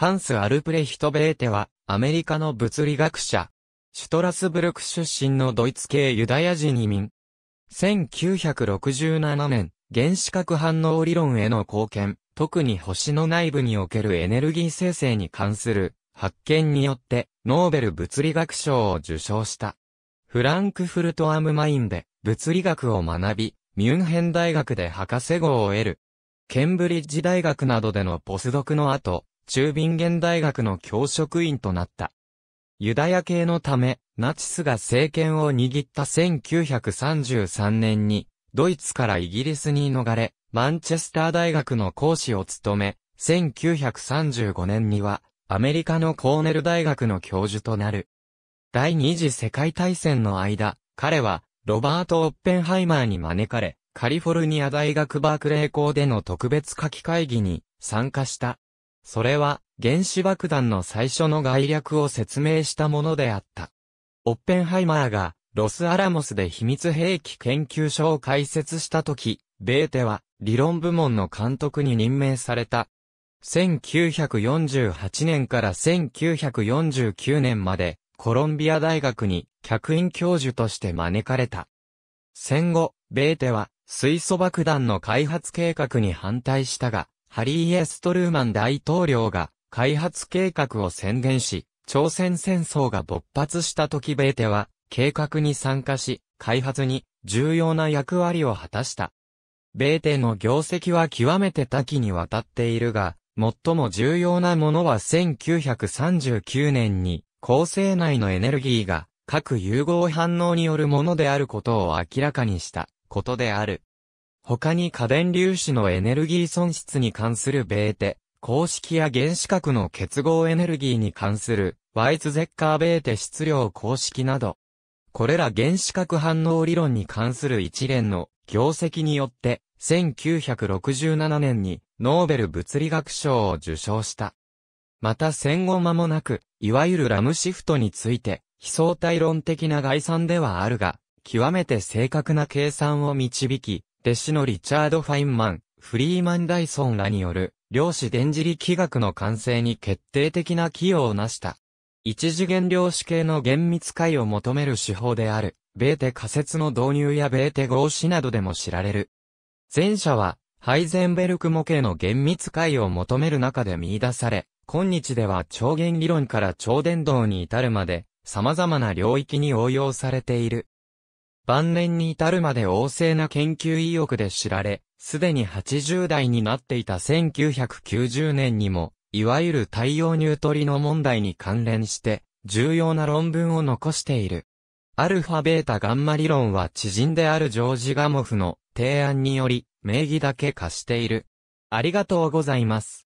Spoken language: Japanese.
ハンス・アルプレヒト・ベーテは、アメリカの物理学者。シュトラスブルク出身のドイツ系ユダヤ人移民。1967年、原子核反応理論への貢献、特に星の内部におけるエネルギー生成に関する発見によって、ノーベル物理学賞を受賞した。フランクフルト・アム・マインで物理学を学び、ミュンヘン大学で博士号を得る。ケンブリッジ大学などでのポスドクの後、中ビンゲン大学の教職員となった。ユダヤ系のため、ナチスが政権を握った1933年に、ドイツからイギリスに逃れ、マンチェスター大学の講師を務め、1935年には、アメリカのコーネル大学の教授となる。第二次世界大戦の間、彼は、ロバート・オッペンハイマーに招かれ、カリフォルニア大学バークレー校での特別夏季会議に参加した。それは、原子爆弾の最初の概略を説明したものであった。オッペンハイマーが、ロスアラモスで秘密兵器研究所を開設したとき、ベーテは、理論部門の監督に任命された。1948年から1949年まで、コロンビア大学に客員教授として招かれた。戦後、ベーテは水素爆弾の開発計画に反対したが、ハリー・エストルーマン大統領が開発計画を宣言し、朝鮮戦争が勃発した時ベーテは計画に参加し、開発に重要な役割を果たした。ベーテの業績は極めて多岐にわたっているが、最も重要なものは1939年に、構成内のエネルギーが、核融合反応によるものであることを明らかにしたことである。他に家電粒子のエネルギー損失に関するベーテ、公式や原子核の結合エネルギーに関するワイツゼッカーベーテ質量公式など、これら原子核反応理論に関する一連の業績によって、1967年にノーベル物理学賞を受賞した。また戦後間もなく、いわゆるラムシフトについて、非相対論的な概算ではあるが、極めて正確な計算を導き、弟子のリチャード・ファインマン、フリーマン・ダイソンらによる、量子電磁力学の完成に決定的な寄与を成した。一次元量子系の厳密解を求める手法である、ベーテ仮説の導入やベーテ合子などでも知られる。前者は、ハイゼンベルク模型の厳密解を求める中で見出され、今日では超弦理論から超伝導に至るまで、様々な領域に応用されている。晩年に至るまで旺盛な研究意欲で知られ、すでに80代になっていた1990年にも、いわゆる太陽ニュートリノ問題に関連して、重要な論文を残している。アルファベータガンマ理論は知人であるジョージ・ガモフの提案により名義だけ貸している。ありがとうございます。